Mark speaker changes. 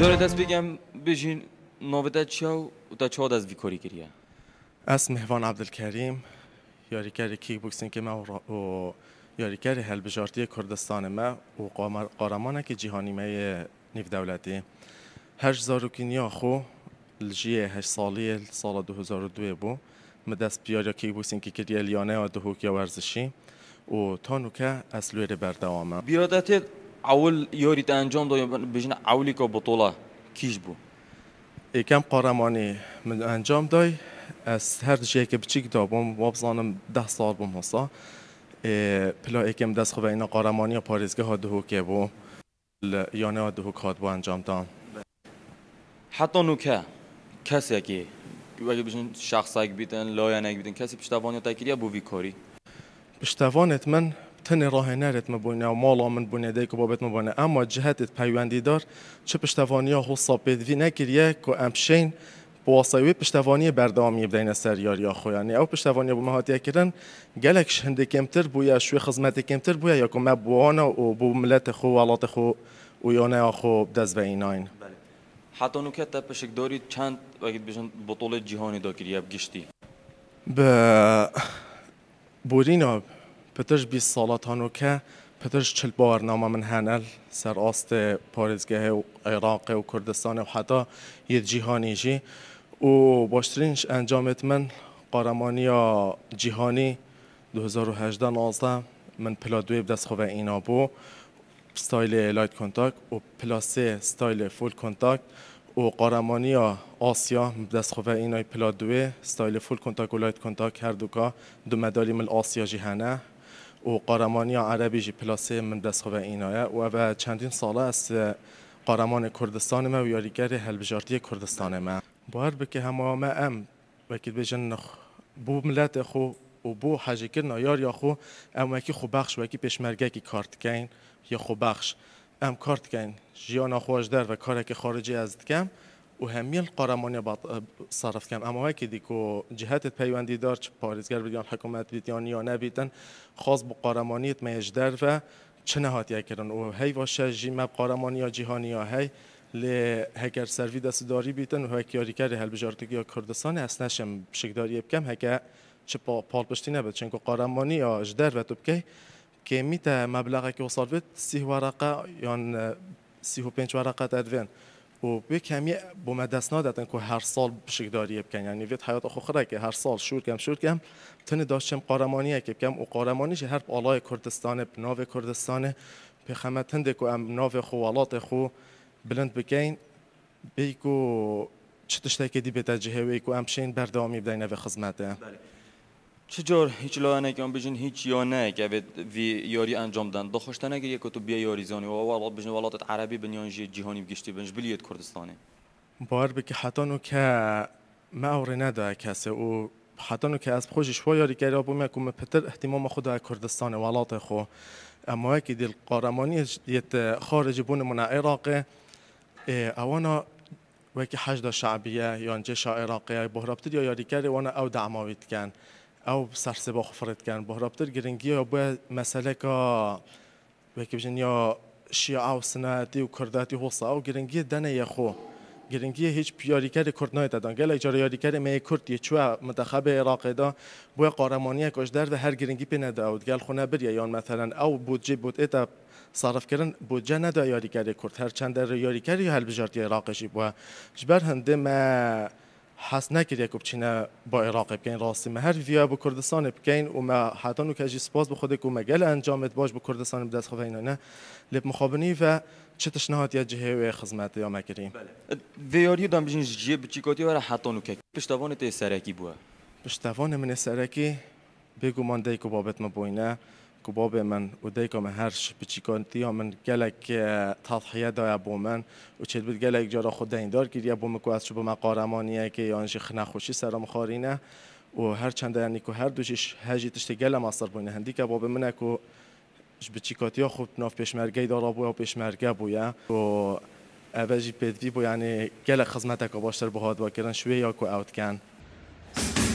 Speaker 1: جاره دست بگم بجین
Speaker 2: نوبت و تا چه دست ویکوری کریه از مهوان عبدالکریم یاریکر کیک بوکسینگ ما و یاریکر هلب جارتی کردستان ما و قارمانه که جهانی ما نیف دولتی هشت کنیا خو لجیه هشت سالی سال دو هزار دوی بو مدست یا کیک بوکسینگ که کریه لیانه و دهوکی ورزشی و تانو که اصلوی بردوامه بیادتت اول یاری انجام دو بجنا اولی که بطوله کیش بو یکم قرمانی من انجام دای از هر جایی که بچیک دا وابزانم و ده سال بوم هستا پلا یکم دست خوبه اینا و پاریزگه ها دهو که بو یا ها دهو بو انجام دام حتی نوکه
Speaker 1: کسی که اگه بشن شخص بیتن اگ بیتن کسی پشتوانی تکریه بو ویکاری
Speaker 2: پشتوانت من راه راهنرت مبونه و مالا من بونه دیگه بابت مبونه اما جهت پیوندی دار چه پشتوانی ها حصا پیدوی نکریه که امشین بواسطه پشتوانی بردامی بدین سر یاری خو یعنی او پشتوانی بو مهاتی کردن گلکش شنده کمتر بو شوی خزمت کمتر بو یا که مبوانا و بو ملت خو ولات خو و یانه خو دز و این بله.
Speaker 1: حتی نو که تا پشک داری چند بطول جهانی دا کریه بگشتی
Speaker 2: به آب. پترش بی سالات هانو که پترش چل بار نامه من هنل سر آست پارزگه عراق و کردستان و حتی یه جیهانی جی و باشترینش انجامت من قارمانی جهانی 2018 19 من پلا دوی دست خواه اینا بو ستایل لایت کنتاک و پلاسه ستایل فول کنتاک و قارمانی آسیا دست خواه اینای پلا دوی ستایل فول کنتاک و لایت کنتاک هر دوکا دو مدالی مل آسیا جهانه و قارمانی عربی جی پلاسه من دست خواه اینایه و او چندین سال از قرمان کردستان ما و یاریگر هلبجاردی کردستان ما بار بکه همه ما ام وکید بجن بو ملت خو و بو حاجه کرنا یار یا خو ام وکی خو بخش وکی پیشمرگه کی کارت گین یا خو بخش ام کارت گین جیان خواهش در و کارک خارجی از دکم و هەمیل صرف سەرفکەن اما دیکە و که پەیوەندی پیوندیدار چ پارێزگەر بدیان حكومات بیتیان یا نەبیتن خاص بۆ قەرەمانیت او دەرە چ نەهاتیەکردن و هەی واشە ژیمە هی. جیهانیا هەی لێ هەگەر سەروی دەستداری بیتن و هەکیاریکاری هەلبژارتگیا کوردستان ئەس بکم. پشکداری بکەم پالپشتی چ پاڵپشتی نەبێت چونکە قەرەمانیا در که تو مبلغی که وصل بود سی ورقه یا سی و پنج ورقه ئەدوێن. و خب، به کمی مدرسه که هر سال داری بکن یعنی وید حیات که هر سال شور کم شور کم تن داشتیم قارمانی که بکم و قارمانیش هر بالای کردستان بناو کردستان خمه تنده که ام ناو خوالات خو بلند بکن بیکو چه که دی به تجهه و ام شین بردامی بدین و خزمته بله.
Speaker 1: چجور هیچ که بجن هیچ یا نه که وی یاری انجام دن دو خوشتنه که یک تو بیا یاری زانی و والا بجن ولات عربی بنیان جهانی بگشتی بنش بلیت کردستانه
Speaker 2: بار بکی حتی که ما اوری نده کسی او حتی که از خوشش و یاری گری آبو پتر احتمام خود کردستان ولات خو اما یکی دل قارمانی یت خارج بون من عراق اوانا وکی حجد شعبیه یا انجه شا عراقیه یا یاری گری وانا او ویت کن او سرسه با خفرت کن رابطه گرنگی یا به مسئله که بکبجن یا شیعه و سنتی و کرداتی حوصا او گرنگی دنه یا خو گرنگی هیچ پیاریکاری کرد نایت دادن گل اجار کرد می کرد یه چوا متخب عراق دا بو قارمانی کاش در هر گرنگی پی نداد گل خونه بریا یا یعنی مثلا او بودجه بود اتا صرف کردن بودجه دا یاریکر کرد هر چند در یاریکر هل بجارت عراقشی بو جبر هنده ما حس نکرد که با عراق بکن راستی ما هر ویا با کردستان بکن و ما حتی نو که سپاس بخوده مگل انجامت باش با کردستان بدست خواه اینا نه لب مخابنی و چه تشنهات یا جهه و خدمت یا مکریم بله. ویاری دام
Speaker 1: بجین جیه بچی کاتی وره حتی نو که پشتوان تی سرکی
Speaker 2: پشتوان من سرکی بگو من که بابت ما بوینه کباب من و دیگه من هرش بچیکانتی هم من گلک تضحیه دا با من و چید بود جا جارا خود دیندار گیریه بو من که از من قارمانیه که یانش خنخوشی سرام خارینه و هر چند یعنی که هر دوشش هجی تشت گلم اثر بونه هندی که باب منه که بچیکاتیا خوب ناف پیشمرگی دارا بویا و پیشمرگه بویا و اولی جی پیدوی بو یعنی خدمت خزمتک باشتر بهاد با کردن شوی یا کو اوت